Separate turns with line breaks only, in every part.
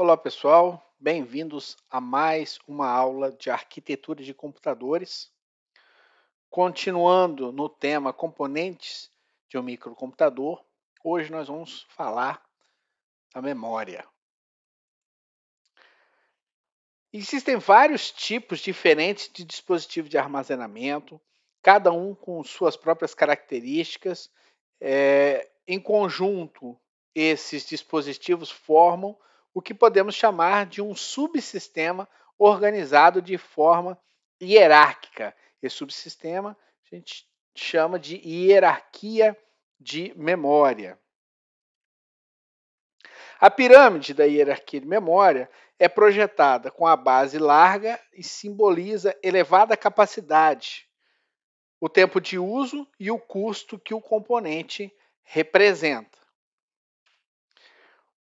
Olá pessoal, bem-vindos a mais uma aula de arquitetura de computadores. Continuando no tema componentes de um microcomputador, hoje nós vamos falar da memória. Existem vários tipos diferentes de dispositivo de armazenamento, cada um com suas próprias características. É, em conjunto, esses dispositivos formam o que podemos chamar de um subsistema organizado de forma hierárquica. Esse subsistema a gente chama de hierarquia de memória. A pirâmide da hierarquia de memória é projetada com a base larga e simboliza elevada capacidade, o tempo de uso e o custo que o componente representa.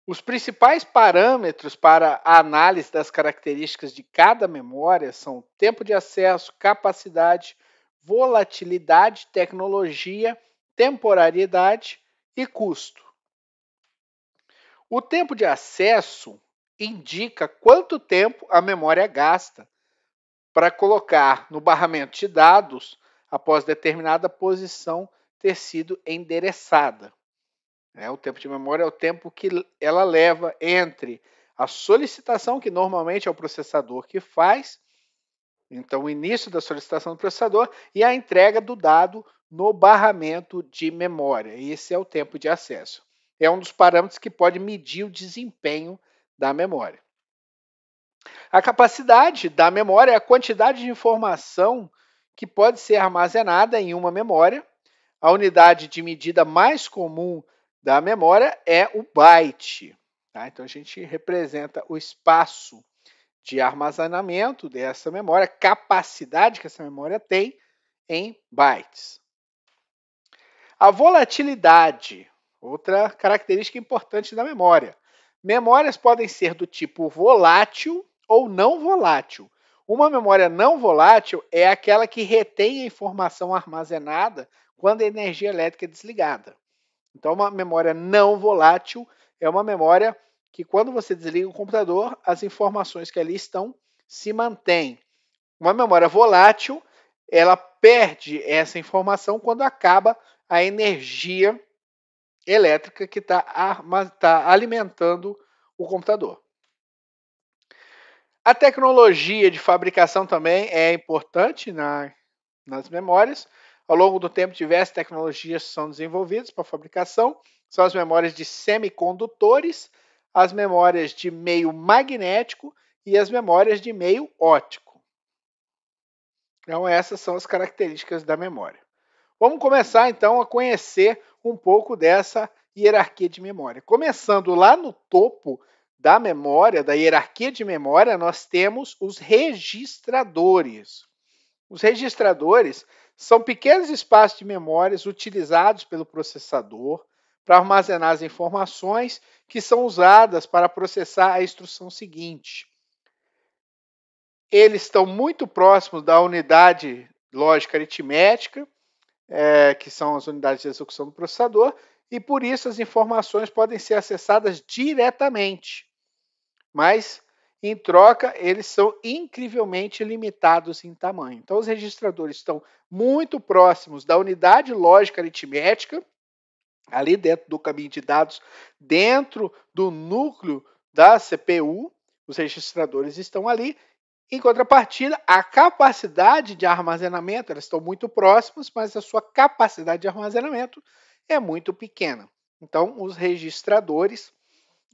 Os principais parâmetros para a análise das características de cada memória são tempo de acesso, capacidade, volatilidade, tecnologia, temporariedade e custo. O tempo de acesso indica quanto tempo a memória gasta para colocar no barramento de dados após determinada posição ter sido endereçada. Né? O tempo de memória é o tempo que ela leva entre a solicitação, que normalmente é o processador que faz, então o início da solicitação do processador, e a entrega do dado no barramento de memória. Esse é o tempo de acesso. É um dos parâmetros que pode medir o desempenho da memória. A capacidade da memória é a quantidade de informação que pode ser armazenada em uma memória. A unidade de medida mais comum da memória é o byte. Tá? Então a gente representa o espaço de armazenamento dessa memória, capacidade que essa memória tem em bytes. A volatilidade, outra característica importante da memória. Memórias podem ser do tipo volátil ou não volátil. Uma memória não volátil é aquela que retém a informação armazenada quando a energia elétrica é desligada. Então, é uma memória não volátil é uma memória que, quando você desliga o computador, as informações que ali estão se mantêm. Uma memória volátil, ela perde essa informação quando acaba a energia elétrica que está tá alimentando o computador. A tecnologia de fabricação também é importante na, nas memórias, ao longo do tempo, diversas tecnologias são desenvolvidas para fabricação. São as memórias de semicondutores, as memórias de meio magnético e as memórias de meio óptico. Então, essas são as características da memória. Vamos começar então a conhecer um pouco dessa hierarquia de memória. Começando lá no topo da memória, da hierarquia de memória, nós temos os registradores. Os registradores são pequenos espaços de memórias utilizados pelo processador para armazenar as informações que são usadas para processar a instrução seguinte. Eles estão muito próximos da unidade lógica aritmética, é, que são as unidades de execução do processador, e por isso as informações podem ser acessadas diretamente. Mas em troca, eles são incrivelmente limitados em tamanho. Então, os registradores estão muito próximos da unidade lógica aritmética, ali dentro do caminho de dados, dentro do núcleo da CPU, os registradores estão ali. Em contrapartida, a capacidade de armazenamento, elas estão muito próximas, mas a sua capacidade de armazenamento é muito pequena. Então, os registradores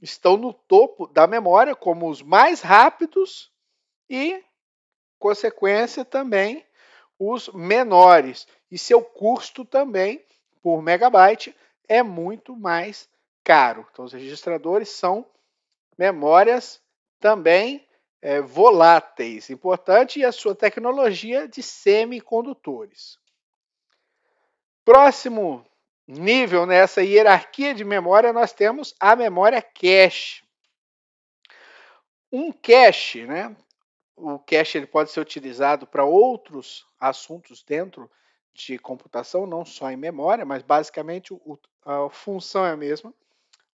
estão no topo da memória como os mais rápidos e, consequência, também os menores. E seu custo também por megabyte é muito mais caro. Então, os registradores são memórias também é, voláteis, importante, e a sua tecnologia de semicondutores. Próximo nível, nessa né? hierarquia de memória, nós temos a memória cache. Um cache, né? O cache ele pode ser utilizado para outros assuntos dentro de computação, não só em memória, mas basicamente o, a função é a mesma.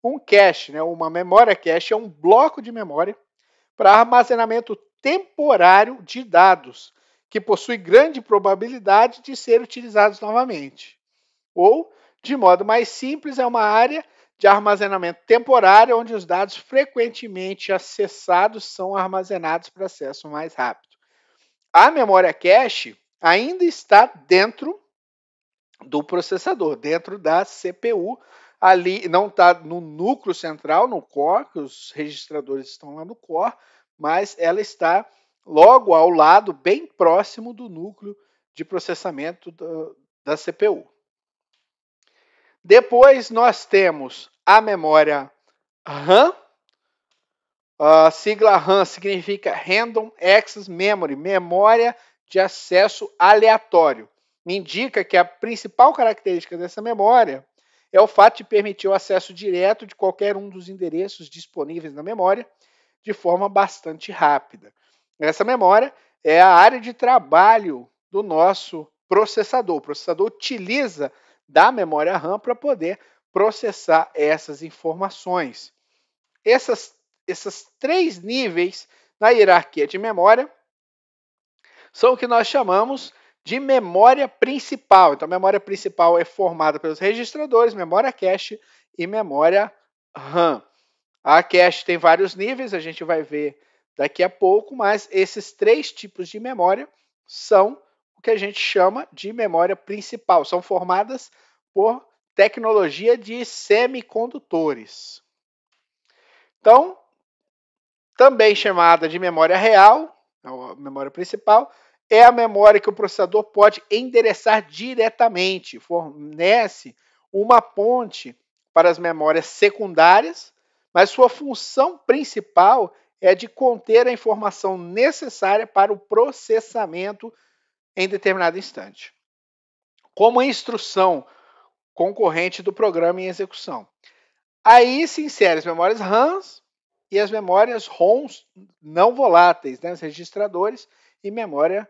Um cache, né, uma memória cache, é um bloco de memória para armazenamento temporário de dados, que possui grande probabilidade de ser utilizados novamente. Ou de modo mais simples, é uma área de armazenamento temporário onde os dados frequentemente acessados são armazenados para acesso mais rápido. A memória cache ainda está dentro do processador, dentro da CPU, ali não está no núcleo central, no core, que os registradores estão lá no core, mas ela está logo ao lado, bem próximo do núcleo de processamento da, da CPU. Depois nós temos a memória RAM. A sigla RAM significa Random Access Memory, memória de acesso aleatório. Me indica que a principal característica dessa memória é o fato de permitir o acesso direto de qualquer um dos endereços disponíveis na memória de forma bastante rápida. Essa memória é a área de trabalho do nosso processador. O processador utiliza da memória RAM para poder processar essas informações. Essas, esses três níveis na hierarquia de memória são o que nós chamamos de memória principal. Então, a memória principal é formada pelos registradores, memória cache e memória RAM. A cache tem vários níveis, a gente vai ver daqui a pouco, mas esses três tipos de memória são que a gente chama de memória principal. São formadas por tecnologia de semicondutores. Então, também chamada de memória real, a é memória principal, é a memória que o processador pode endereçar diretamente, fornece uma ponte para as memórias secundárias, mas sua função principal é de conter a informação necessária para o processamento em determinado instante, como instrução concorrente do programa em execução. Aí se inserem as memórias RAMs e as memórias ROMs não voláteis, né, os registradores e memória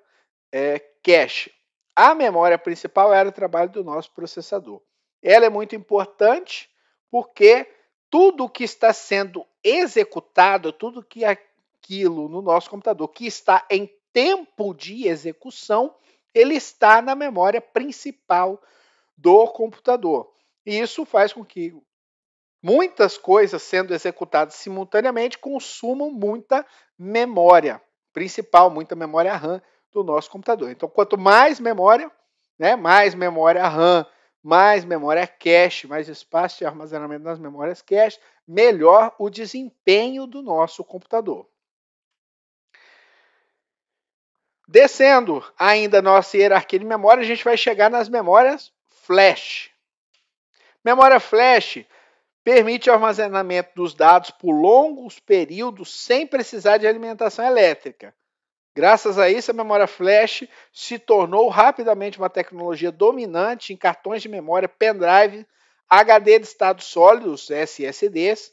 é, cache. A memória principal era o trabalho do nosso processador. Ela é muito importante porque tudo que está sendo executado, tudo que é aquilo no nosso computador que está em tempo de execução ele está na memória principal do computador. E isso faz com que muitas coisas sendo executadas simultaneamente consumam muita memória principal, muita memória RAM do nosso computador. Então, quanto mais memória, né, mais memória RAM, mais memória cache, mais espaço de armazenamento nas memórias cache, melhor o desempenho do nosso computador. Descendo ainda nossa hierarquia de memória, a gente vai chegar nas memórias flash. Memória flash permite o armazenamento dos dados por longos períodos sem precisar de alimentação elétrica. Graças a isso, a memória flash se tornou rapidamente uma tecnologia dominante em cartões de memória pendrive, HD de estado sólido, SSDs,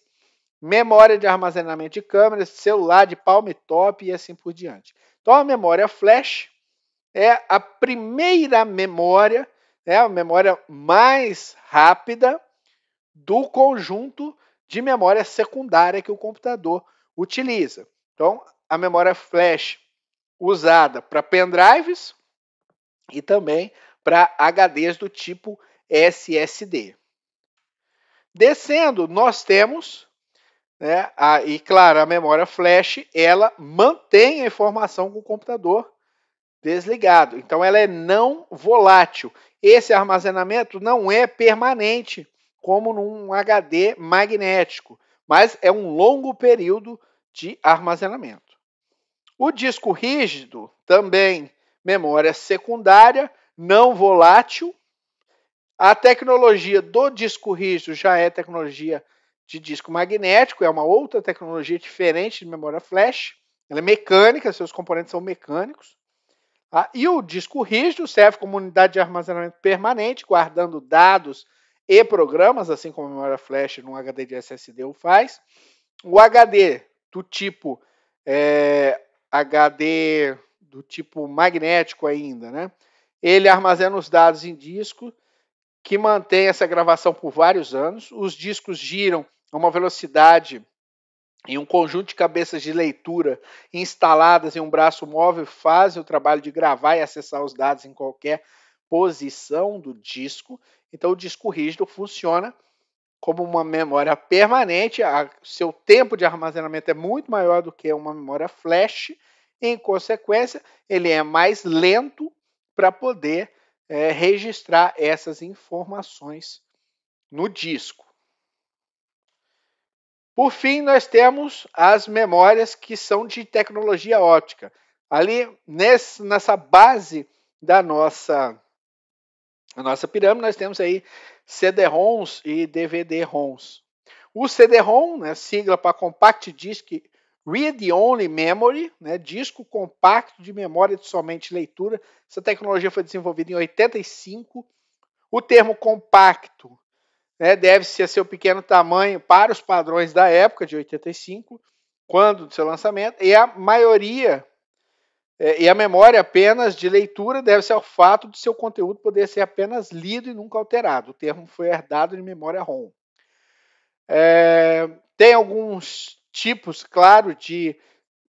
memória de armazenamento de câmeras, celular, de palm top e assim por diante. Então, a memória flash é a primeira memória, é a memória mais rápida do conjunto de memória secundária que o computador utiliza. Então, a memória flash usada para pendrives e também para HDs do tipo SSD. Descendo, nós temos né? Ah, e claro, a memória flash ela mantém a informação com o computador desligado. Então ela é não volátil. Esse armazenamento não é permanente, como num HD magnético, mas é um longo período de armazenamento. O disco rígido também memória secundária não volátil. A tecnologia do disco rígido já é tecnologia de disco magnético, é uma outra tecnologia diferente de memória flash. Ela é mecânica, seus componentes são mecânicos. Tá? E o disco rígido serve como unidade de armazenamento permanente, guardando dados e programas, assim como a memória flash no HD de SSD o faz. O HD do tipo é, HD do tipo magnético ainda, né? Ele armazena os dados em disco que mantém essa gravação por vários anos. Os discos giram a uma velocidade e um conjunto de cabeças de leitura instaladas em um braço móvel fazem o trabalho de gravar e acessar os dados em qualquer posição do disco. Então, o disco rígido funciona como uma memória permanente, a, seu tempo de armazenamento é muito maior do que uma memória flash, em consequência, ele é mais lento para poder é, registrar essas informações no disco. Por fim, nós temos as memórias que são de tecnologia óptica. Ali nesse, nessa base da nossa, da nossa pirâmide, nós temos aí CD-ROMs e DVD-ROMs. O CD-ROM, né, sigla para Compact Disc read-only memory, né, disco compacto de memória de somente leitura. Essa tecnologia foi desenvolvida em 85. O termo compacto né, deve-se a seu pequeno tamanho para os padrões da época de 85, quando do seu lançamento, e a maioria é, e a memória apenas de leitura deve ser ao fato de seu conteúdo poder ser apenas lido e nunca alterado. O termo foi herdado de memória ROM. É, tem alguns tipos, claro, de,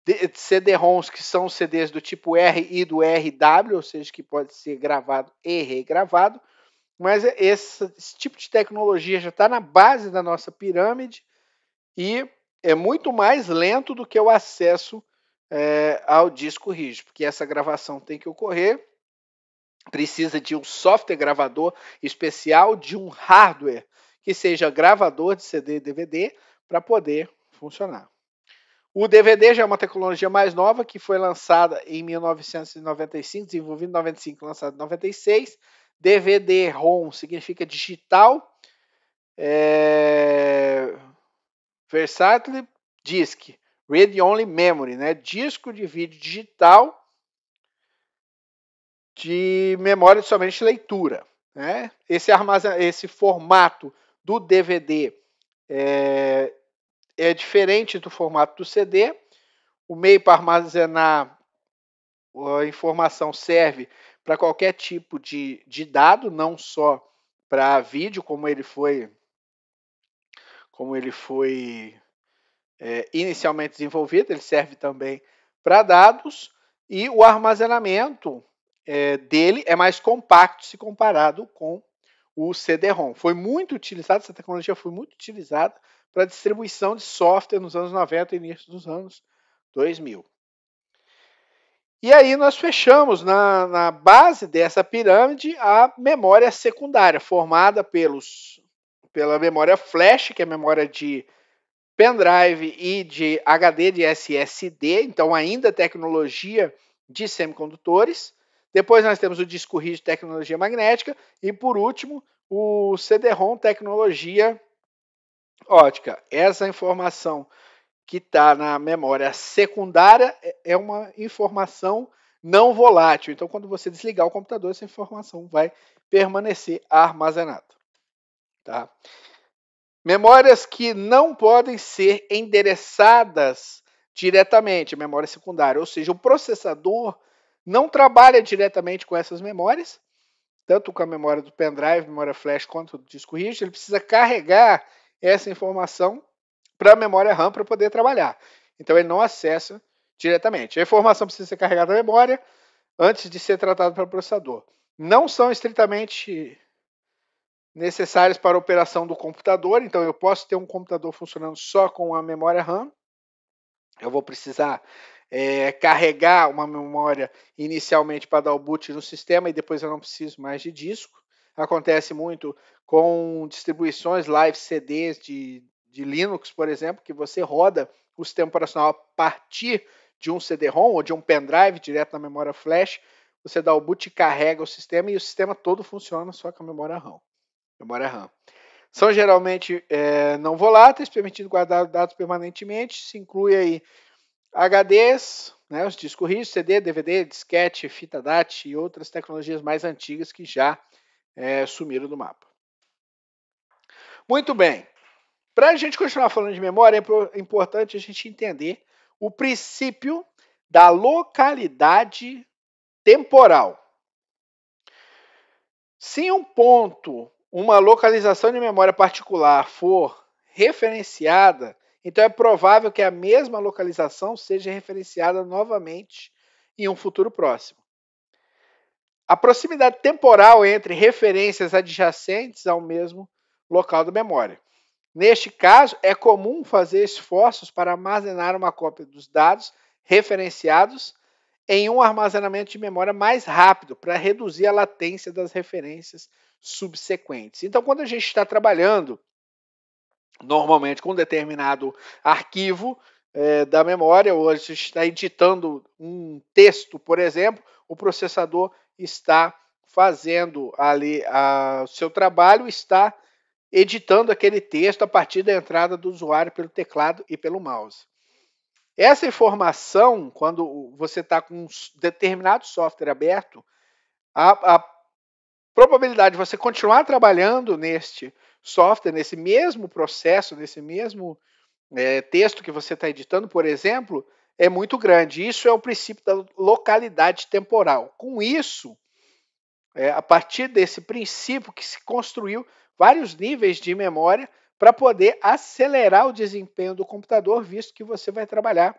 eh, CD-ROMs que são CDs do tipo R e do RW, ou seja, que pode ser gravado e regravado, mas é, esse, esse tipo de tecnologia já está na base da nossa pirâmide e é muito mais lento do que o acesso é, ao disco rígido, porque essa gravação tem que ocorrer, precisa de um software gravador especial, de um hardware que seja gravador de CD e DVD para poder funcionar. O DVD já é uma tecnologia mais nova que foi lançada em 1995, desenvolvido em 95, lançado em 96. DVD-ROM significa digital, é... versátil disk, read only memory, né? Disco de vídeo digital de memória de somente leitura, né? Esse armazen... esse formato do DVD é, é diferente do formato do CD. O meio para armazenar a informação serve para qualquer tipo de, de dado, não só para vídeo, como ele foi, como ele foi é, inicialmente desenvolvido, ele serve também para dados e o armazenamento é, dele é mais compacto se comparado com o CD-ROM. Foi muito utilizado, essa tecnologia foi muito utilizada para distribuição de software nos anos 90 e início dos anos 2000. E aí nós fechamos na, na base dessa pirâmide a memória secundária, formada pelos, pela memória flash, que é a memória de pendrive e de HD de SSD, então ainda tecnologia de semicondutores. Depois nós temos o disco rígido tecnologia magnética e por último o CD-ROM tecnologia ótica. Essa informação que está na memória secundária é, é uma informação não volátil. Então, quando você desligar o computador, essa informação vai permanecer armazenada. Tá? Memórias que não podem ser endereçadas diretamente, memória secundária, ou seja, o processador não trabalha diretamente com essas memórias, tanto com a memória do pendrive, memória flash, quanto do disco rígido, ele precisa carregar essa informação para a memória RAM para poder trabalhar. Então ele não acessa diretamente. A informação precisa ser carregada na memória antes de ser tratada para o processador. Não são estritamente necessários para a operação do computador, então eu posso ter um computador funcionando só com a memória RAM. Eu vou precisar é, carregar uma memória inicialmente para dar o boot no sistema e depois eu não preciso mais de disco. Acontece muito com distribuições live CDs de, de Linux, por exemplo, que você roda o sistema operacional a partir de um CD-ROM ou de um pendrive direto na memória flash. Você dá o boot, e carrega o sistema e o sistema todo funciona só com a memória RAM. Memória RAM. São geralmente é, não voláteis, permitindo guardar dados permanentemente. Se inclui aí HDs, né, os discos rígidos, CD, DVD, disquete, fita DAT e outras tecnologias mais antigas que já é, sumiram do mapa. Muito bem. Para a gente continuar falando de memória, é importante a gente entender o princípio da localidade temporal. Se um ponto, uma localização de memória particular for referenciada, então é provável que a mesma localização seja referenciada novamente em um futuro próximo. A proximidade temporal entre referências adjacentes ao mesmo local da memória. Neste caso, é comum fazer esforços para armazenar uma cópia dos dados referenciados em um armazenamento de memória mais rápido, para reduzir a latência das referências subsequentes. Então, quando a gente está trabalhando normalmente com um determinado arquivo é, da memória, ou a gente está editando um texto, por exemplo, o processador está fazendo ali o seu trabalho, está editando aquele texto a partir da entrada do usuário pelo teclado e pelo mouse. Essa informação, quando você está com um determinado software aberto, a, a, probabilidade de você continuar trabalhando neste software, nesse mesmo processo, nesse mesmo é, texto que você está editando, por exemplo, é muito grande. Isso é o princípio da localidade temporal. Com isso, é, a partir desse princípio que se construiu vários níveis de memória para poder acelerar o desempenho do computador, visto que você vai trabalhar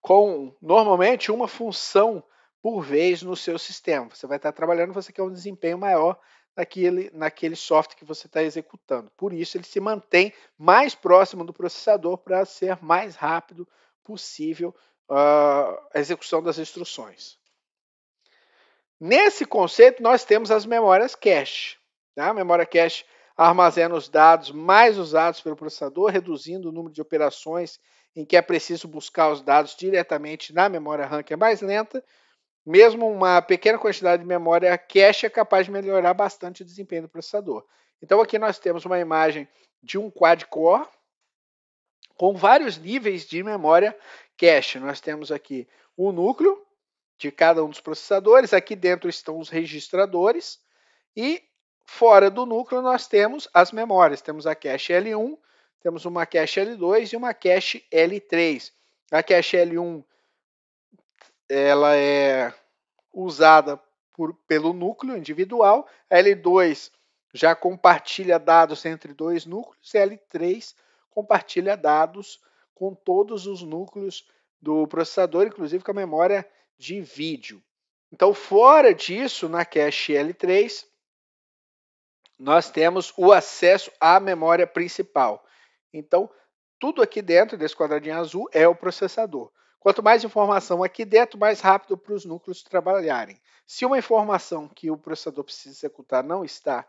com normalmente uma função por vez no seu sistema. Você vai estar trabalhando, você quer um desempenho maior naquele, naquele software que você está executando. Por isso, ele se mantém mais próximo do processador para ser mais rápido possível uh, a execução das instruções. Nesse conceito, nós temos as memórias cache. Tá? A memória cache armazena os dados mais usados pelo processador, reduzindo o número de operações em que é preciso buscar os dados diretamente na memória RAM, que é mais lenta. Mesmo uma pequena quantidade de memória cache é capaz de melhorar bastante o desempenho do processador. Então aqui nós temos uma imagem de um quad-core com vários níveis de memória cache. Nós temos aqui o núcleo de cada um dos processadores, aqui dentro estão os registradores e Fora do núcleo, nós temos as memórias. Temos a cache L1, temos uma cache L2 e uma cache L3. A cache L1 ela é usada por, pelo núcleo individual, a L2 já compartilha dados entre dois núcleos, e a L3 compartilha dados com todos os núcleos do processador, inclusive com a memória de vídeo. Então, fora disso, na cache L3, nós temos o acesso à memória principal. Então, tudo aqui dentro desse quadradinho azul é o processador. Quanto mais informação aqui dentro, mais rápido para os núcleos trabalharem. Se uma informação que o processador precisa executar não está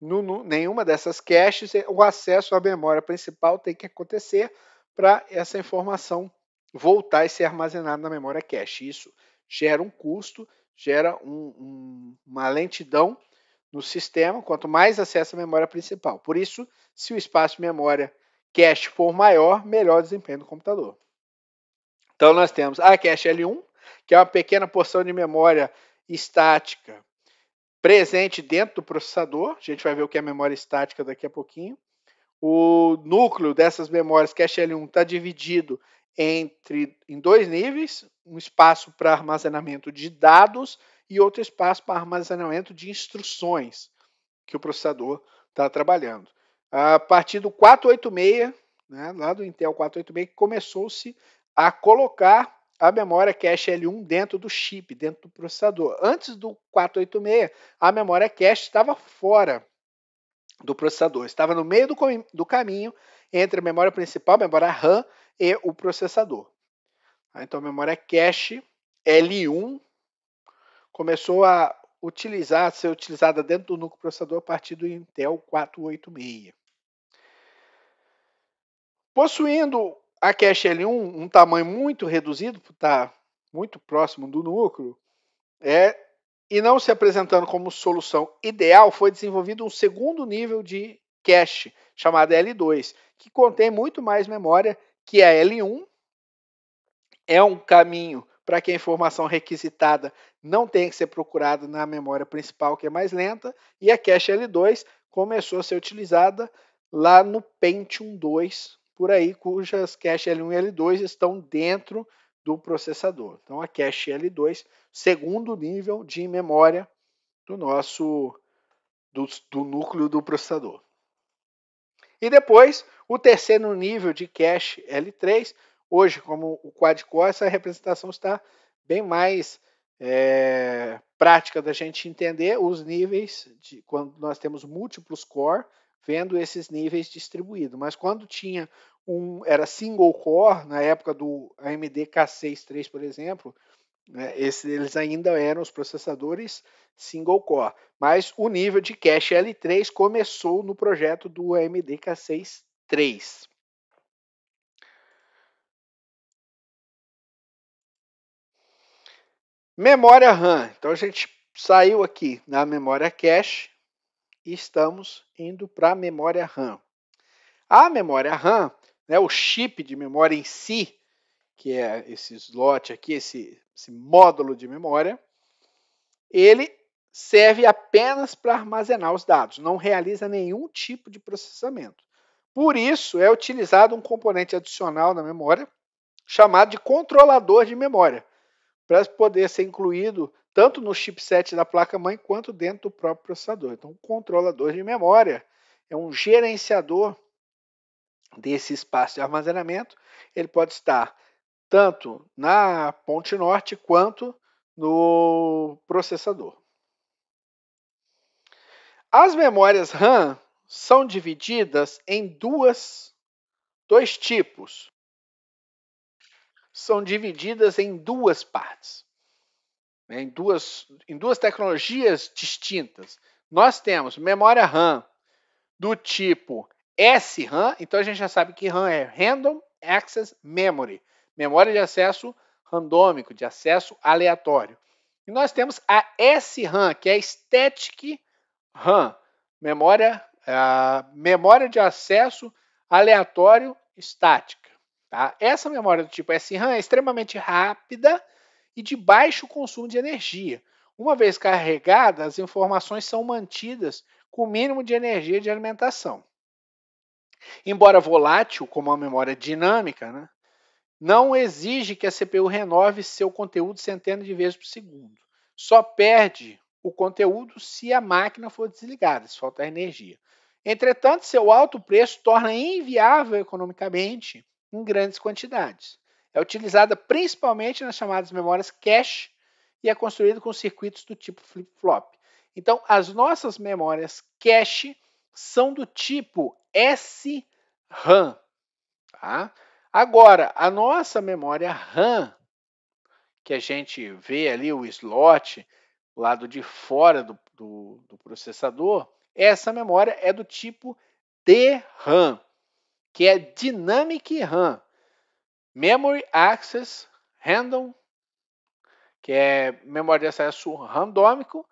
no, no, nenhuma dessas caches, é, o acesso à memória principal tem que acontecer para essa informação voltar e ser armazenada na memória cache. Isso gera um custo, gera um, um, uma lentidão no sistema, quanto mais acesso à memória principal. Por isso, se o espaço de memória cache for maior, melhor desempenho do computador. Então, nós temos a cache L1, que é uma pequena porção de memória estática presente dentro do processador. A gente vai ver o que é memória estática daqui a pouquinho. O núcleo dessas memórias cache L1 está dividido entre, em dois níveis: um espaço para armazenamento de dados e outro espaço para armazenamento de instruções que o processador está trabalhando. A partir do 486, né, lá do Intel 486, começou-se a colocar a memória cache L1 dentro do chip, dentro do processador. Antes do 486, a memória cache estava fora do processador, estava no meio do, do caminho entre a memória principal, a memória RAM e o processador. Então, a memória cache L1 começou a utilizar, ser utilizada dentro do núcleo processador a partir do Intel 486. Possuindo a cache L1, um tamanho muito reduzido, está muito próximo do núcleo, é, e não se apresentando como solução ideal, foi desenvolvido um segundo nível de cache, chamado L2, que contém muito mais memória que a L1. É um caminho para que a informação requisitada não tem que ser procurado na memória principal, que é mais lenta, e a cache L2 começou a ser utilizada lá no Pentium 2, por aí, cujas cache L1 e L2 estão dentro do processador. Então, a cache L2, segundo nível de memória do nosso do, do núcleo do processador. E depois, o terceiro nível de cache L3, hoje, como o quad-core, essa representação está bem mais é, prática da gente entender os níveis de quando nós temos múltiplos core, vendo esses níveis distribuídos. Mas quando tinha um era single core na época do AMD K63, por exemplo, né, esses, eles ainda eram os processadores single core. Mas o nível de cache L3 começou no projeto do AMD K63. Memória RAM. Então a gente saiu aqui na memória cache e estamos indo para a memória RAM. A memória RAM, né, o chip de memória em si, que é esse slot aqui, esse, esse módulo de memória, ele serve apenas para armazenar os dados, não realiza nenhum tipo de processamento. Por isso, é utilizado um componente adicional na memória chamado de controlador de memória, para poder ser incluído tanto no chipset da placa-mãe quanto dentro do próprio processador. Então, o controlador de memória é um gerenciador desse espaço de armazenamento. Ele pode estar tanto na ponte norte quanto no processador. As memórias RAM são divididas em duas, dois tipos são divididas em duas partes, né, em, duas, em duas tecnologias distintas. Nós temos memória RAM do tipo SRAM, então a gente já sabe que RAM é Random Access Memory, memória de acesso randômico, de acesso aleatório. E nós temos a SRAM, que é Static RAM, memória, memória de acesso aleatório estático. Tá? Essa memória do tipo SRAM é extremamente rápida e de baixo consumo de energia. Uma vez carregada, as informações são mantidas com o mínimo de energia de alimentação. Embora volátil, como a memória dinâmica, né, não exige que a CPU renove seu conteúdo centenas de vezes por segundo. Só perde o conteúdo se a máquina for desligada, se faltar energia. Entretanto, seu alto preço torna inviável economicamente em grandes quantidades. É utilizada principalmente nas chamadas memórias cache e é construída com circuitos do tipo flip-flop. Então, as nossas memórias cache são do tipo SRAM. Tá? Agora, a nossa memória RAM, que a gente vê ali o slot, lado de fora do, do, do processador, essa memória é do tipo DRAM que é Dynamic RAM, Memory Access Random, que é memória de acesso randômico,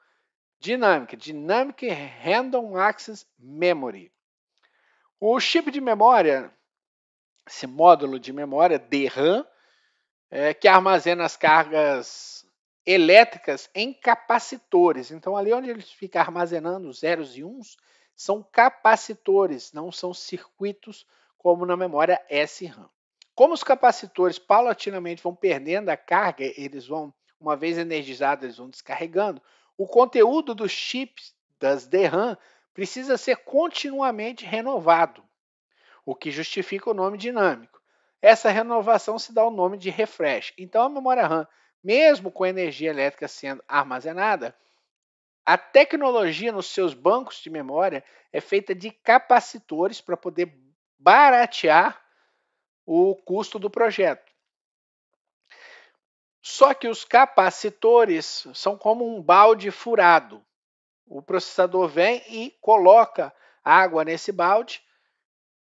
dinâmica, Dynamic Random Access Memory. O chip de memória, esse módulo de memória DRAM, é, que armazena as cargas elétricas em capacitores. Então, ali onde eles ficam armazenando zeros e uns, são capacitores, não são circuitos como na memória SRAM. Como os capacitores paulatinamente vão perdendo a carga, eles vão, uma vez energizados, eles vão descarregando, o conteúdo dos chips das DRAM precisa ser continuamente renovado, o que justifica o nome dinâmico. Essa renovação se dá o nome de refresh. Então, a memória RAM, mesmo com energia elétrica sendo armazenada, a tecnologia nos seus bancos de memória é feita de capacitores para poder baratear o custo do projeto. Só que os capacitores são como um balde furado. O processador vem e coloca água nesse balde,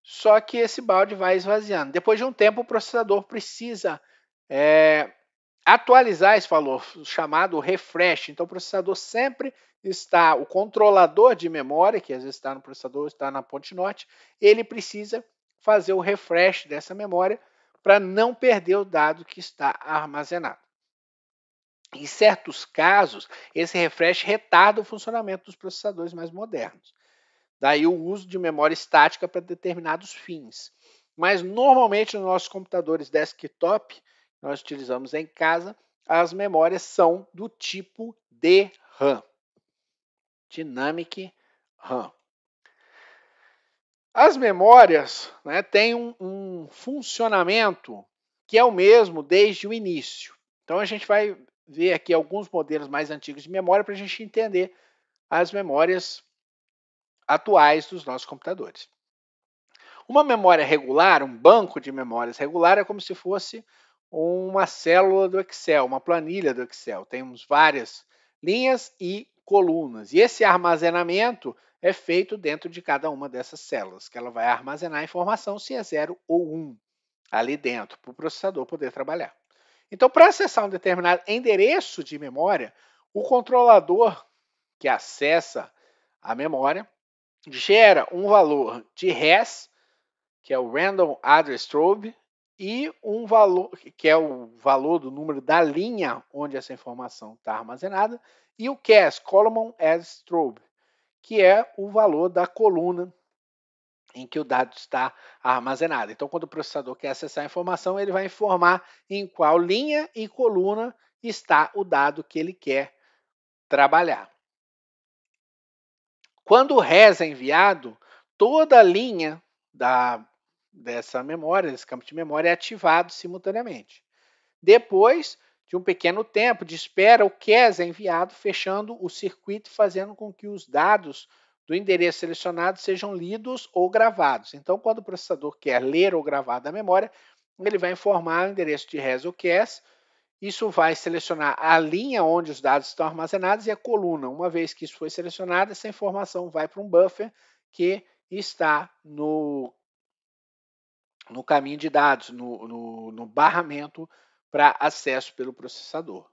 só que esse balde vai esvaziando. Depois de um tempo, o processador precisa é, atualizar esse valor, chamado refresh. Então, o processador sempre está, o controlador de memória, que às vezes está no processador, está na ponte norte, ele precisa fazer o refresh dessa memória para não perder o dado que está armazenado. Em certos casos, esse refresh retarda o funcionamento dos processadores mais modernos. Daí o uso de memória estática para determinados fins. Mas normalmente nos nossos computadores desktop, nós utilizamos em casa, as memórias são do tipo de RAM. Dynamic RAM. As memórias né, têm um, um funcionamento que é o mesmo desde o início. Então a gente vai ver aqui alguns modelos mais antigos de memória para a gente entender as memórias atuais dos nossos computadores. Uma memória regular, um banco de memórias regular, é como se fosse uma célula do Excel, uma planilha do Excel. Temos várias linhas e colunas. E esse armazenamento é feito dentro de cada uma dessas células, que ela vai armazenar a informação se é 0 ou 1 um, ali dentro, para o processador poder trabalhar. Então, para acessar um determinado endereço de memória, o controlador que acessa a memória gera um valor de res, que é o Random Address Strobe, e um valor, que é o valor do número da linha onde essa informação está armazenada, e o CAS, Column as Strobe, que é o valor da coluna em que o dado está armazenado. Então, quando o processador quer acessar a informação, ele vai informar em qual linha e coluna está o dado que ele quer trabalhar. Quando o res é enviado, toda a linha da dessa memória, desse campo de memória, é ativado simultaneamente. Depois de um pequeno tempo de espera, o CAS é enviado, fechando o circuito, fazendo com que os dados do endereço selecionado sejam lidos ou gravados. Então, quando o processador quer ler ou gravar da memória, ele vai informar o endereço de res ou CAS. Isso vai selecionar a linha onde os dados estão armazenados e a coluna. Uma vez que isso foi selecionado, essa informação vai para um buffer que está no no caminho de dados, no, no, no barramento para acesso pelo processador.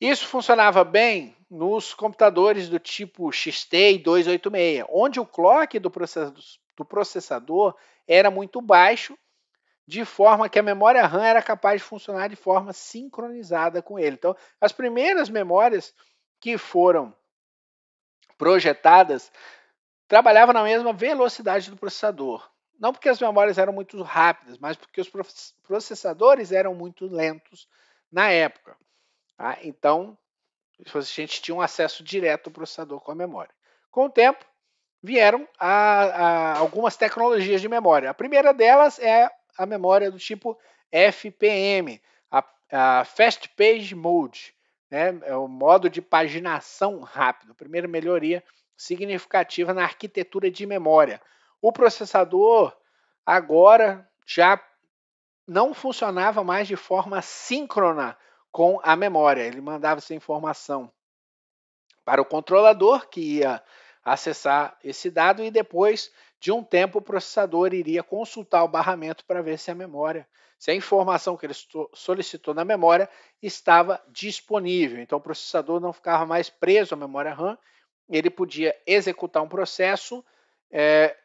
Isso funcionava bem nos computadores do tipo XT286, onde o clock do processador era muito baixo, de forma que a memória RAM era capaz de funcionar de forma sincronizada com ele. Então, as primeiras memórias que foram projetadas trabalhava na mesma velocidade do processador. Não porque as memórias eram muito rápidas, mas porque os processadores eram muito lentos na época. Tá? Então, a gente tinha um acesso direto ao processador com a memória. Com o tempo, vieram a, a algumas tecnologias de memória. A primeira delas é a memória do tipo FPM, a, a Fast Page Mode, né? é o modo de paginação rápido, primeira melhoria significativa na arquitetura de memória. O processador agora já não funcionava mais de forma síncrona com a memória, ele mandava essa informação para o controlador que ia acessar esse dado e depois de um tempo o processador iria consultar o barramento para ver se a memória, se a informação que ele solicitou na memória estava disponível. Então o processador não ficava mais preso à memória RAM ele podia executar um processo é,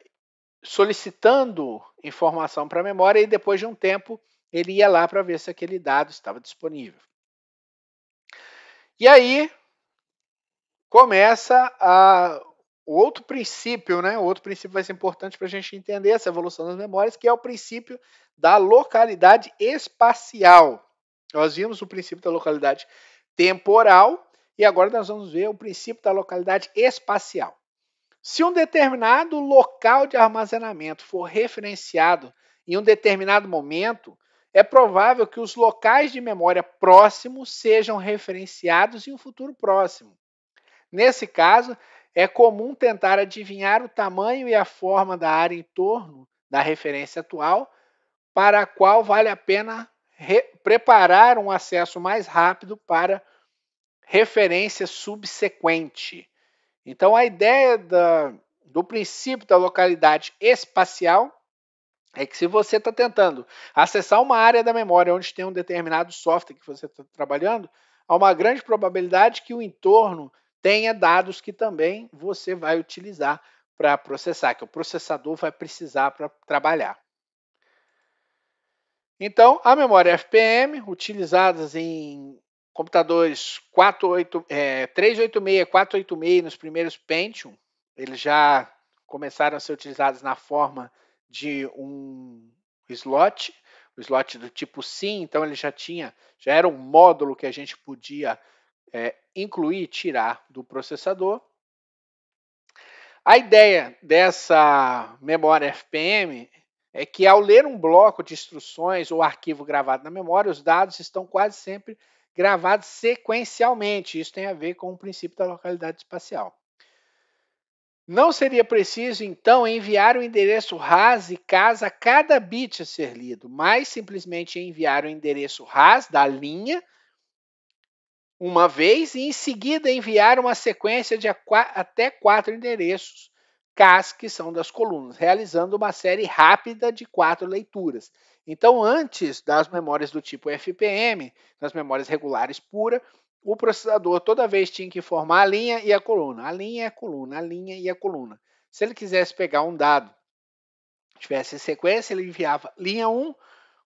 solicitando informação para a memória e depois de um tempo ele ia lá para ver se aquele dado estava disponível. E aí começa a, o outro princípio, né? O outro princípio vai ser importante para a gente entender essa evolução das memórias, que é o princípio da localidade espacial. Nós vimos o princípio da localidade temporal e agora nós vamos ver o princípio da localidade espacial. Se um determinado local de armazenamento for referenciado em um determinado momento, é provável que os locais de memória próximos sejam referenciados em um futuro próximo. Nesse caso, é comum tentar adivinhar o tamanho e a forma da área em torno da referência atual, para a qual vale a pena preparar um acesso mais rápido para referência subsequente. Então, a ideia da, do princípio da localidade espacial é que se você está tentando acessar uma área da memória onde tem um determinado software que você está trabalhando, há uma grande probabilidade que o entorno tenha dados que também você vai utilizar para processar, que o processador vai precisar para trabalhar. Então, a memória FPM, utilizadas em computadores 48, é, 386, 486 nos primeiros Pentium, eles já começaram a ser utilizados na forma de um slot, o um slot do tipo SIM, então ele já tinha, já era um módulo que a gente podia é, incluir e tirar do processador. A ideia dessa memória FPM é que ao ler um bloco de instruções ou arquivo gravado na memória, os dados estão quase sempre gravados sequencialmente. Isso tem a ver com o princípio da localidade espacial. Não seria preciso, então, enviar o endereço RAS e CAS a cada bit a ser lido, mas simplesmente enviar o endereço RAS da linha uma vez e, em seguida, enviar uma sequência de até quatro endereços CAS, que são das colunas, realizando uma série rápida de quatro leituras. Então, antes das memórias do tipo FPM, das memórias regulares pura, o processador toda vez tinha que informar a linha e a coluna, a linha e a coluna, a linha e a coluna. Se ele quisesse pegar um dado, tivesse sequência, ele enviava linha 1,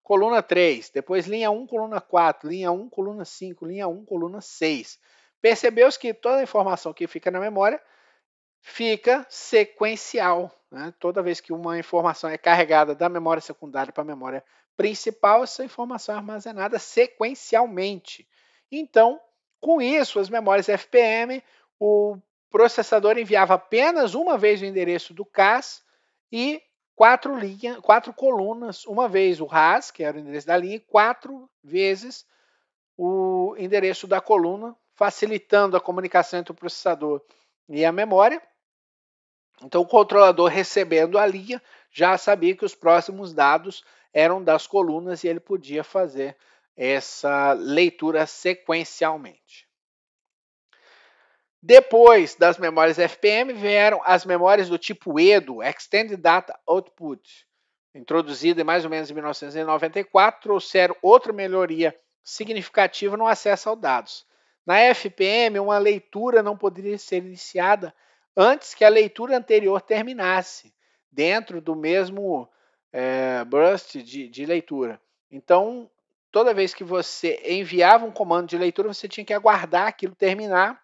coluna 3, depois linha 1, coluna 4, linha 1, coluna 5, linha 1, coluna 6. Percebeu-se que toda a informação que fica na memória fica sequencial. Né? Toda vez que uma informação é carregada da memória secundária para a memória principal, essa informação é armazenada sequencialmente. Então, com isso, as memórias FPM, o processador enviava apenas uma vez o endereço do CAS e quatro, linha, quatro colunas, uma vez o RAS, que era o endereço da linha, e quatro vezes o endereço da coluna, facilitando a comunicação entre o processador e a memória. Então, o controlador recebendo a linha já sabia que os próximos dados eram das colunas e ele podia fazer essa leitura sequencialmente. Depois das memórias FPM vieram as memórias do tipo EDO, Extended Data Output, introduzida mais ou menos em 1994, trouxeram outra melhoria significativa no acesso aos dados. Na FPM, uma leitura não poderia ser iniciada antes que a leitura anterior terminasse, dentro do mesmo é, burst de, de leitura. Então, toda vez que você enviava um comando de leitura, você tinha que aguardar aquilo terminar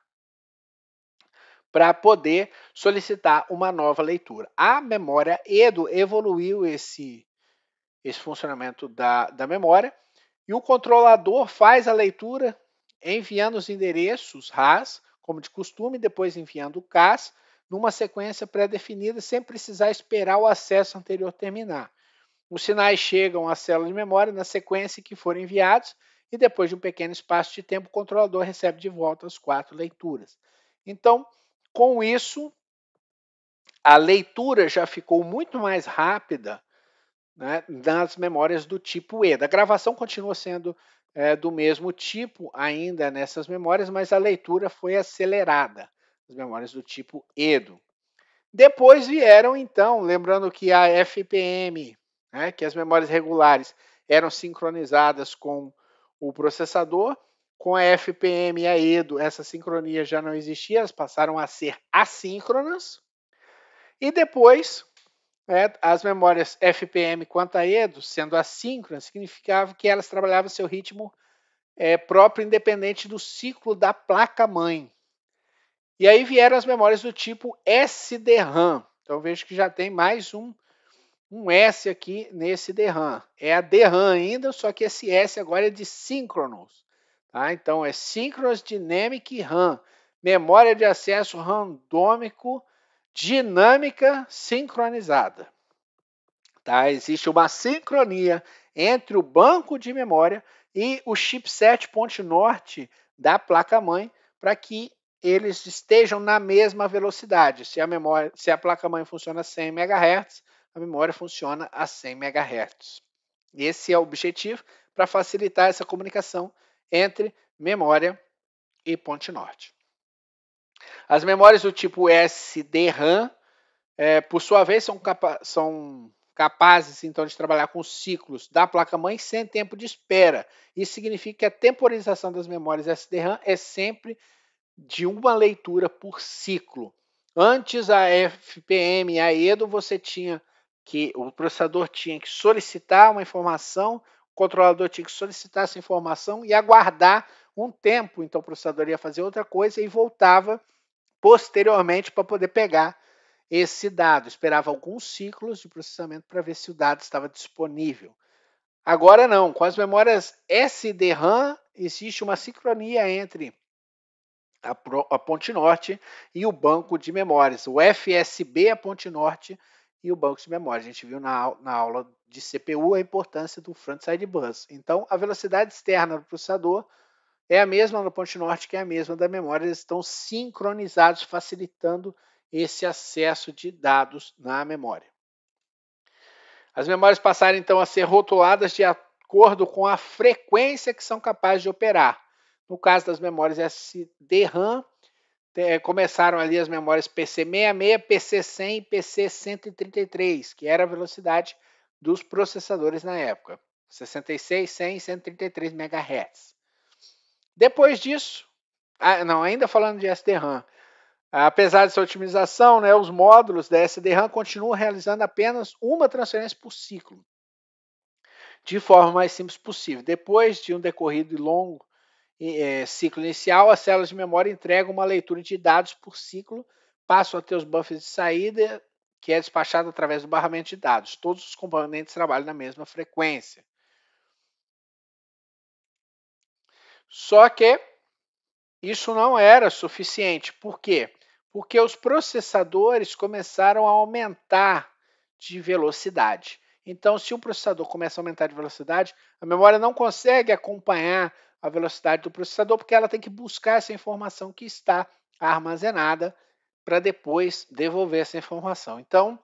para poder solicitar uma nova leitura. A memória EDO evoluiu esse, esse funcionamento da, da memória e o controlador faz a leitura enviando os endereços RAS, como de costume, depois enviando o CAS, numa sequência pré-definida, sem precisar esperar o acesso anterior terminar. Os sinais chegam à célula de memória na sequência que foram enviados e depois de um pequeno espaço de tempo, o controlador recebe de volta as quatro leituras. Então, com isso, a leitura já ficou muito mais rápida né, nas memórias do tipo E. A gravação continua sendo é, do mesmo tipo ainda nessas memórias, mas a leitura foi acelerada, as memórias do tipo Edo. Depois vieram, então, lembrando que a FPM, né, que as memórias regulares eram sincronizadas com o processador, com a FPM e a EDO, essa sincronia já não existia, elas passaram a ser assíncronas. E depois, né? As memórias FPM quanto a Edo, sendo assíncronas, significava que elas trabalhavam seu ritmo é, próprio, independente do ciclo da placa-mãe. E aí vieram as memórias do tipo SDRAM. Então vejo que já tem mais um, um S aqui nesse DRAM. É a DRAM ainda, só que esse S agora é de síncronos. Tá? Então é Synchronous Dynamic RAM, memória de acesso randômico dinâmica sincronizada. Tá? Existe uma sincronia entre o banco de memória e o chipset ponte norte da placa-mãe para que eles estejam na mesma velocidade. Se a memória, se a placa-mãe funciona a 100 MHz, a memória funciona a 100 MHz. Esse é o objetivo para facilitar essa comunicação entre memória e ponte norte. As memórias do tipo SD-RAM, é, por sua vez, são, capa são capazes então de trabalhar com ciclos da placa-mãe sem tempo de espera. Isso significa que a temporização das memórias SD-RAM é sempre de uma leitura por ciclo. Antes a FPM e a EDO você tinha que o processador tinha que solicitar uma informação, o controlador tinha que solicitar essa informação e aguardar um tempo, então o processador ia fazer outra coisa e voltava posteriormente para poder pegar esse dado. Esperava alguns ciclos de processamento para ver se o dado estava disponível. Agora não, com as memórias SDRAM existe uma sincronia entre a, a Ponte Norte e o banco de memórias. O FSB, a Ponte Norte e o banco de memórias A gente viu na, na aula de CPU a importância do front side bus. Então, a velocidade externa do processador é a mesma no Ponte Norte, que é a mesma da memória, eles estão sincronizados, facilitando esse acesso de dados na memória. As memórias passaram então a ser rotuladas de acordo com a frequência que são capazes de operar. No caso das memórias SD-RAM, eh, começaram ali as memórias PC66, PC100 e PC133, que era a velocidade dos processadores na época, 66, 100 e 133 MHz. Depois disso, ah, não, ainda falando de SDRAM, apesar dessa otimização, né, os módulos da SDRAM continuam realizando apenas uma transferência por ciclo, de forma mais simples possível. Depois de um decorrido e longo é, ciclo inicial, as células de memória entregam uma leitura de dados por ciclo, passam a ter os buffers de saída, que é despachado através do barramento de dados. Todos os componentes trabalham na mesma frequência. Só que isso não era suficiente. Por quê? Porque os processadores começaram a aumentar de velocidade. Então, se o processador começa a aumentar de velocidade, a memória não consegue acompanhar a velocidade do processador, porque ela tem que buscar essa informação que está armazenada para depois devolver essa informação. Então,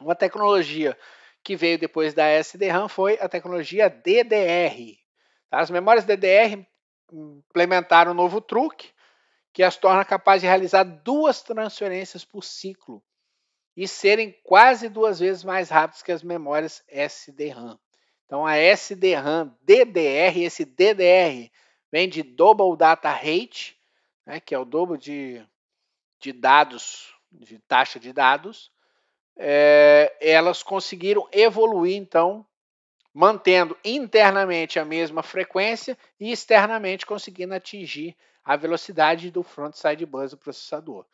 uma tecnologia que veio depois da SDRAM foi a tecnologia DDR, as memórias DDR implementaram um novo truque que as torna capazes de realizar duas transferências por ciclo e serem quase duas vezes mais rápidas que as memórias SDRAM. Então a SDRAM DDR, esse DDR vem de Double Data Rate, né, que é o dobro de, de dados, de taxa de dados, é, elas conseguiram evoluir então mantendo internamente a mesma frequência e externamente conseguindo atingir a velocidade do front-side bus do processador.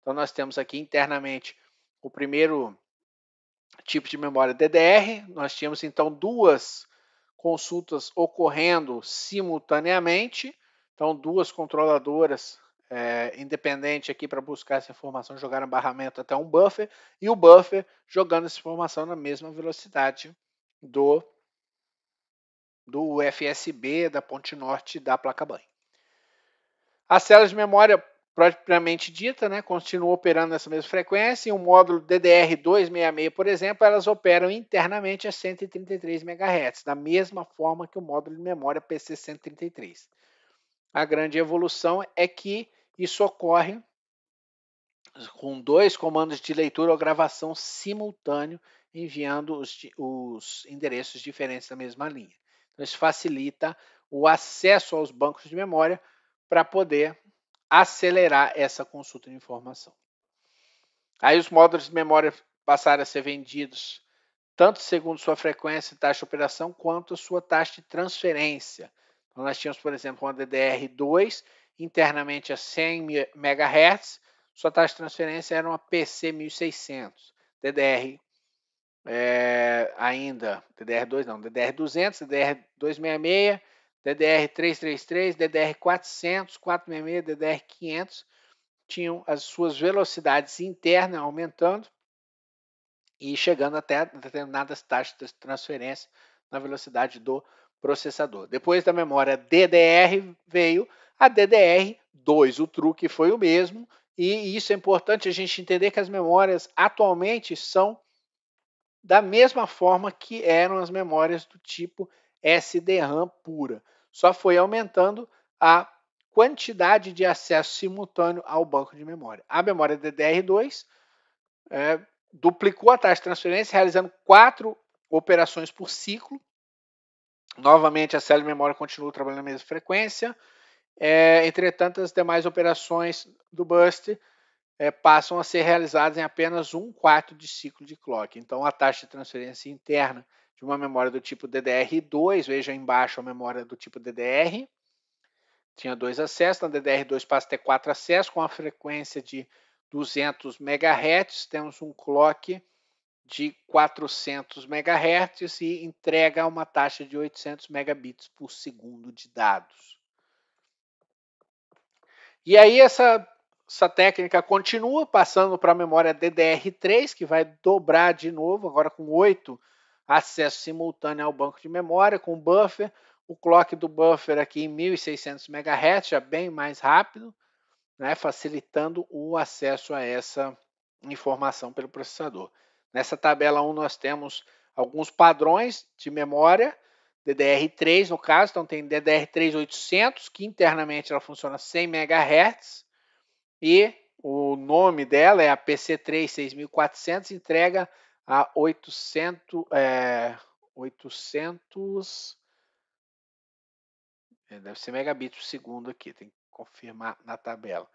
Então, nós temos aqui internamente o primeiro tipo de memória DDR, nós tínhamos então duas consultas ocorrendo simultaneamente, então duas controladoras é, independentes aqui para buscar essa informação, jogaram barramento até um buffer, e o buffer jogando essa informação na mesma velocidade do do FSB, da ponte norte da placa-mãe. As células de memória propriamente dita, né, continuam operando nessa mesma frequência. Em um módulo DDR266, por exemplo, elas operam internamente a 133 MHz, da mesma forma que o módulo de memória PC133. A grande evolução é que isso ocorre com dois comandos de leitura ou gravação simultâneo, enviando os, os endereços diferentes da mesma linha nos então, facilita o acesso aos bancos de memória para poder acelerar essa consulta de informação. Aí os módulos de memória passaram a ser vendidos tanto segundo sua frequência e taxa de operação, quanto a sua taxa de transferência. Então, nós tínhamos, por exemplo, uma DDR2 internamente a 100 MHz, sua taxa de transferência era uma PC 1600. DDR é, ainda DDR2 não, DDR200, DDR266, DDR333, DDR400, 466, DDR500 tinham as suas velocidades internas aumentando e chegando até determinadas taxas de transferência na velocidade do processador. Depois da memória DDR veio a DDR2. O truque foi o mesmo e isso é importante a gente entender que as memórias atualmente são da mesma forma que eram as memórias do tipo SDRAM pura. Só foi aumentando a quantidade de acesso simultâneo ao banco de memória. A memória DDR2 é, duplicou a taxa de transferência, realizando quatro operações por ciclo. Novamente, a célula de memória continua trabalhando na mesma frequência. É, entretanto, as demais operações do burst é, passam a ser realizadas em apenas um quarto de ciclo de clock. Então, a taxa de transferência interna de uma memória do tipo DDR2, veja embaixo a memória do tipo DDR, tinha dois acessos, na DDR2 passa a ter quatro acessos, com a frequência de 200 MHz, temos um clock de 400 MHz e entrega uma taxa de 800 megabits por segundo de dados. E aí essa essa técnica continua passando para a memória DDR3, que vai dobrar de novo, agora com oito acessos simultâneos ao banco de memória, com buffer, o clock do buffer aqui em 1600 MHz, já bem mais rápido, né, facilitando o acesso a essa informação pelo processador. Nessa tabela 1 nós temos alguns padrões de memória, DDR3 no caso, então tem DDR3 800, que internamente ela funciona 100 MHz, e o nome dela é a PC3 6400, entrega a 800, é, 800 é, deve ser megabits por segundo aqui, tem que confirmar na tabela.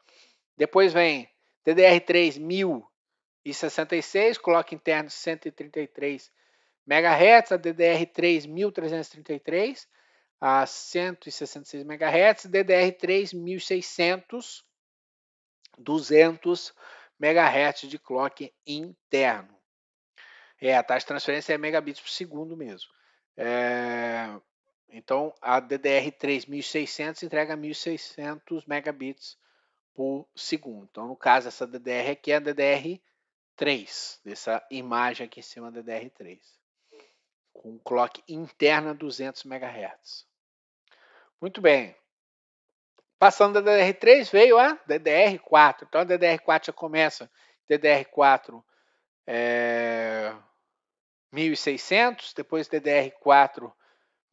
Depois vem DDR3 1066, coloque interno 133 MHz, a DDR3 1333 a 166 MHz, DDR3 1600 200 MHz de clock interno. É, a taxa de transferência é megabits por segundo mesmo. É, então, a ddr 3600 entrega 1600 megabits por segundo. Então, no caso, essa DDR aqui é a DDR3, dessa imagem aqui em cima da DDR3, com clock interna 200 MHz. Muito bem. Passando da DDR3 veio a DDR4. Então a DDR4 já começa DDR4 é, 1600, depois DDR4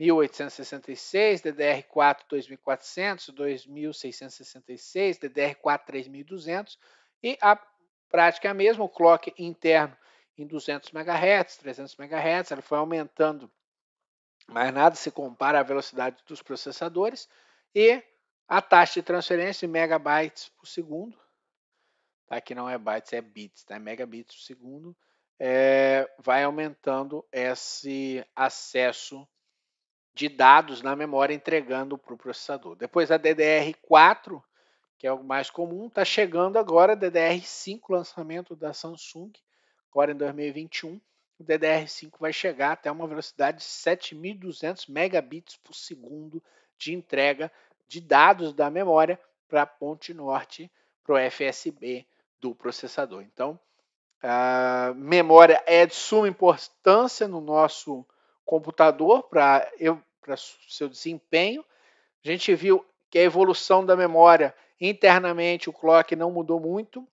1866, DDR4 2400, 2666, DDR4 3200 e a prática é a mesma, o clock interno em 200 MHz, 300 MHz, ele foi aumentando, mas nada se compara à velocidade dos processadores e a taxa de transferência em megabytes por segundo, tá? que não é bytes, é bits, tá? megabits por segundo, é, vai aumentando esse acesso de dados na memória entregando para o processador. Depois a DDR4, que é o mais comum, está chegando agora, DDR5, lançamento da Samsung, agora em 2021. O DDR5 vai chegar até uma velocidade de 7.200 megabits por segundo de entrega de dados da memória para a ponte norte, para o FSB do processador. Então, a memória é de suma importância no nosso computador para seu desempenho. A gente viu que a evolução da memória internamente, o clock não mudou muito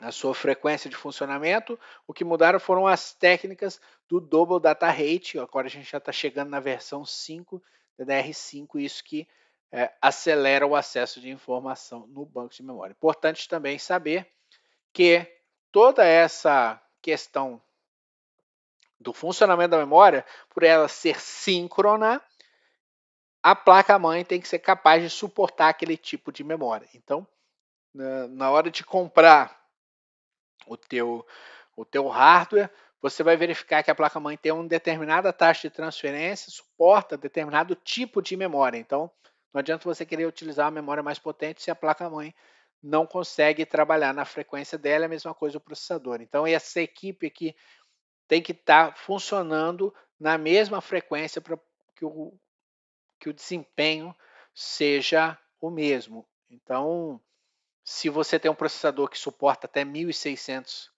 a sua frequência de funcionamento. O que mudaram foram as técnicas do Double Data Rate. Agora a gente já está chegando na versão 5 da r 5 isso que é, acelera o acesso de informação no banco de memória. Importante também saber que toda essa questão do funcionamento da memória, por ela ser síncrona, a placa-mãe tem que ser capaz de suportar aquele tipo de memória. Então, na, hora de comprar o teu, o teu hardware, você vai verificar que a placa-mãe tem uma determinada taxa de transferência, suporta determinado tipo de memória. Então, não adianta você querer utilizar uma memória mais potente se a placa-mãe não consegue trabalhar na frequência dela, é a mesma coisa o processador. Então, essa equipe aqui tem que estar tá funcionando na mesma frequência para que o, que o desempenho seja o mesmo. Então, se você tem um processador que suporta até 1600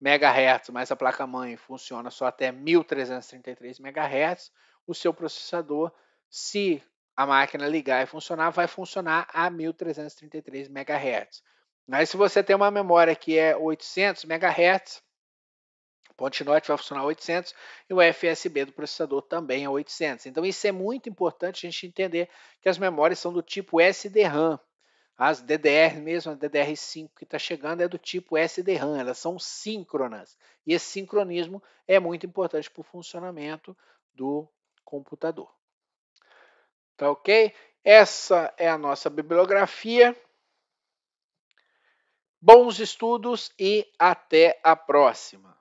MHz, mas a placa-mãe funciona só até 1333 MHz, o seu processador, se a máquina ligar e funcionar, vai funcionar a 1333 MHz. Mas se você tem uma memória que é 800 MHz, o Ponte Norte vai funcionar 800 e o FSB do processador também é 800. Então isso é muito importante a gente entender que as memórias são do tipo SDRAM. As DDR mesmo, a DDR5 que está chegando é do tipo SDRAM, elas são síncronas. E esse sincronismo é muito importante para o funcionamento do computador. Tá ok? Essa é a nossa bibliografia. Bons estudos e até a próxima!